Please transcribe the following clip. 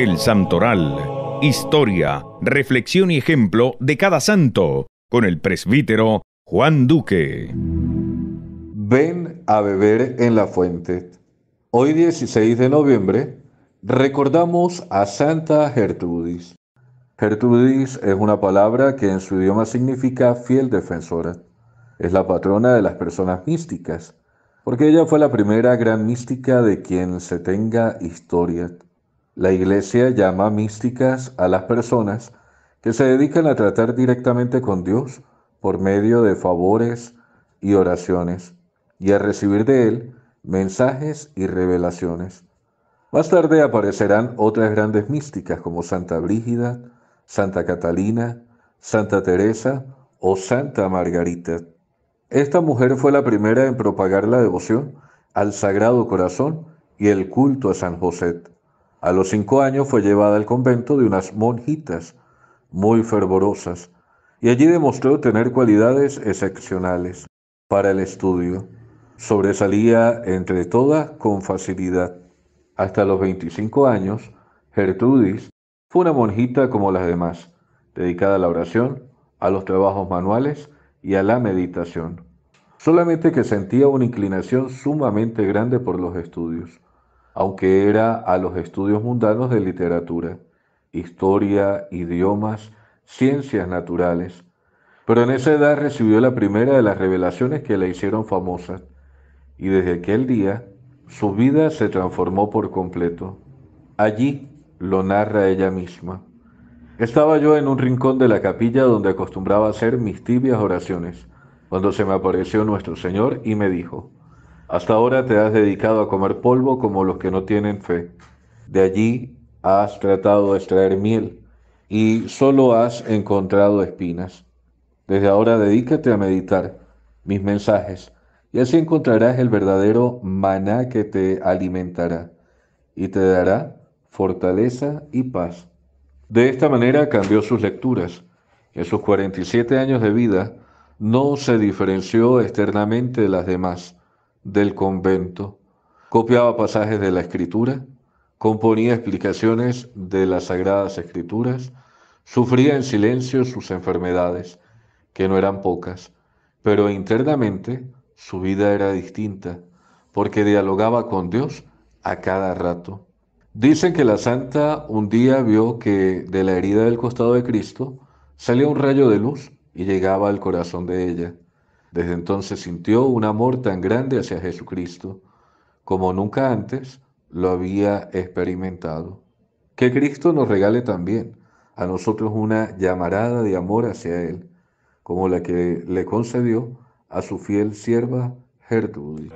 El Santoral. Historia, reflexión y ejemplo de cada santo, con el presbítero Juan Duque. Ven a beber en la fuente. Hoy 16 de noviembre recordamos a Santa Gertrudis. Gertrudis es una palabra que en su idioma significa fiel defensora. Es la patrona de las personas místicas, porque ella fue la primera gran mística de quien se tenga historia. La Iglesia llama místicas a las personas que se dedican a tratar directamente con Dios por medio de favores y oraciones y a recibir de Él mensajes y revelaciones. Más tarde aparecerán otras grandes místicas como Santa Brígida, Santa Catalina, Santa Teresa o Santa Margarita. Esta mujer fue la primera en propagar la devoción al Sagrado Corazón y el culto a San José. A los cinco años fue llevada al convento de unas monjitas muy fervorosas y allí demostró tener cualidades excepcionales para el estudio. Sobresalía entre todas con facilidad. Hasta los 25 años, Gertrudis fue una monjita como las demás, dedicada a la oración, a los trabajos manuales y a la meditación. Solamente que sentía una inclinación sumamente grande por los estudios aunque era a los estudios mundanos de literatura, historia, idiomas, ciencias naturales. Pero en esa edad recibió la primera de las revelaciones que la hicieron famosa, y desde aquel día su vida se transformó por completo. Allí lo narra ella misma. Estaba yo en un rincón de la capilla donde acostumbraba hacer mis tibias oraciones, cuando se me apareció nuestro Señor y me dijo, hasta ahora te has dedicado a comer polvo como los que no tienen fe. De allí has tratado de extraer miel y solo has encontrado espinas. Desde ahora dedícate a meditar mis mensajes y así encontrarás el verdadero maná que te alimentará y te dará fortaleza y paz. De esta manera cambió sus lecturas. En sus 47 años de vida no se diferenció externamente de las demás del convento, copiaba pasajes de la escritura, componía explicaciones de las sagradas escrituras, sufría en silencio sus enfermedades, que no eran pocas, pero internamente su vida era distinta, porque dialogaba con Dios a cada rato. Dicen que la santa un día vio que de la herida del costado de Cristo salía un rayo de luz y llegaba al corazón de ella. Desde entonces sintió un amor tan grande hacia Jesucristo como nunca antes lo había experimentado. Que Cristo nos regale también a nosotros una llamarada de amor hacia Él, como la que le concedió a su fiel sierva Gertrudis.